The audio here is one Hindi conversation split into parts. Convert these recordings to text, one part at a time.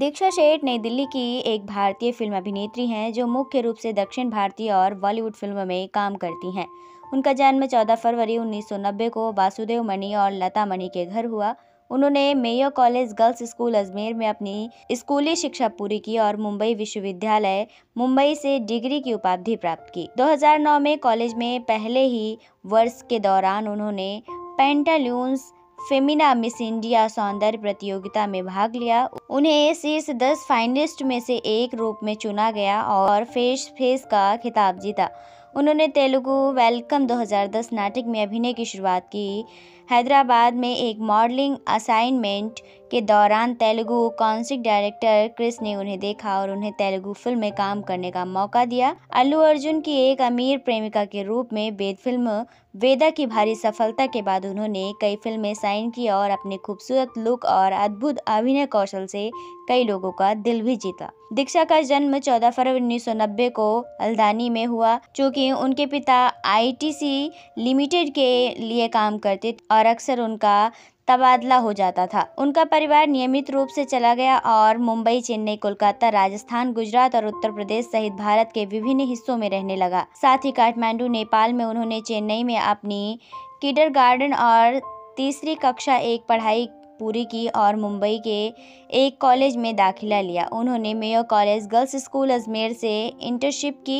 दीक्षा शेठ नई दिल्ली की एक भारतीय फिल्म अभिनेत्री हैं जो मुख्य रूप से दक्षिण भारतीय और बॉलीवुड फिल्मों में काम करती हैं उनका जन्म 14 फरवरी 1990 को वासुदेव मणि और लता मणि के घर हुआ उन्होंने Mayo College girls school Ajmer में अपनी स्कूली शिक्षा पूरी की और मुंबई विश्वविद्यालय मुंबई से डिग्री की उपाधि प्राप्त की 2009 में कॉलेज में पहले ही वर्ष के दौरान उन्होंने पेंटाल्यून्स फेमिना मिस इंडिया सौंदर्य प्रतियोगिता में भाग लिया उन्हें शीर्ष दस फाइनलिस्ट में से एक रूप में चुना गया और फेस फेस का खिताब जीता उन्होंने तेलुगु वेलकम 2010 नाटक में अभिनय की शुरुआत की हैदराबाद में एक मॉडलिंग असाइनमेंट के दौरान तेलुगु कॉन्सिक डायरेक्टर क्रिस ने उन्हें देखा और उन्हें तेलुगु फिल्म में काम करने का मौका दिया अल्लू अर्जुन की एक अमीर प्रेमिका के रूप में वेद फिल्म वेदा की भारी सफलता के बाद उन्होंने कई फिल्में साइन की और अपने खूबसूरत लुक और अद्भुत अभिनय कौशल से कई लोगों का दिल भी जीता दीक्षा का जन्म 14 फरवरी 1990 को अल्दानी में हुआ चूँकि उनके पिता आईटीसी लिमिटेड के लिए काम करते और अक्सर उनका तबादला हो जाता था उनका परिवार नियमित रूप से चला गया और मुंबई चेन्नई कोलकाता राजस्थान गुजरात और उत्तर प्रदेश सहित भारत के विभिन्न हिस्सों में रहने लगा साथ ही काठमांडू नेपाल में उन्होंने चेन्नई में अपनी किडर गार्डन और तीसरी कक्षा एक पढ़ाई पूरी की और मुंबई के एक कॉलेज में दाखिला लिया उन्होंने Mayo College girls school Ajmer से इंटर्नशिप की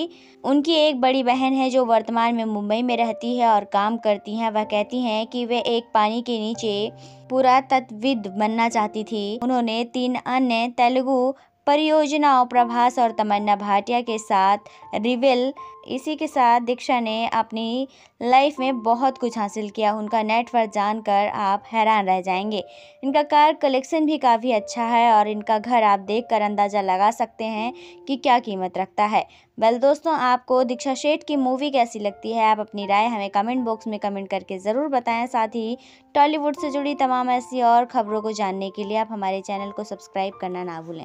उनकी एक बड़ी बहन है जो वर्तमान में मुंबई में रहती है और काम करती हैं वह कहती हैं कि वे एक पानी के नीचे पुरातत्वविद बनना चाहती थी उन्होंने तीन अन्य तेलुगु परियोजनाओं प्रभास और तमन्ना भाटिया के साथ रिविल इसी के साथ दीक्षा ने अपनी लाइफ में बहुत कुछ हासिल किया उनका नेटवर्क जानकर आप हैरान रह जाएंगे इनका कार कलेक्शन भी काफ़ी अच्छा है और इनका घर आप देख कर अंदाज़ा लगा सकते हैं कि क्या कीमत रखता है वेल दोस्तों आपको दीक्षा शेठ की मूवी कैसी लगती है आप अपनी राय हमें कमेंट बॉक्स में कमेंट करके ज़रूर बताएँ साथ ही टॉलीवुड से जुड़ी तमाम ऐसी और खबरों को जानने के लिए आप हमारे चैनल को सब्सक्राइब करना ना भूलें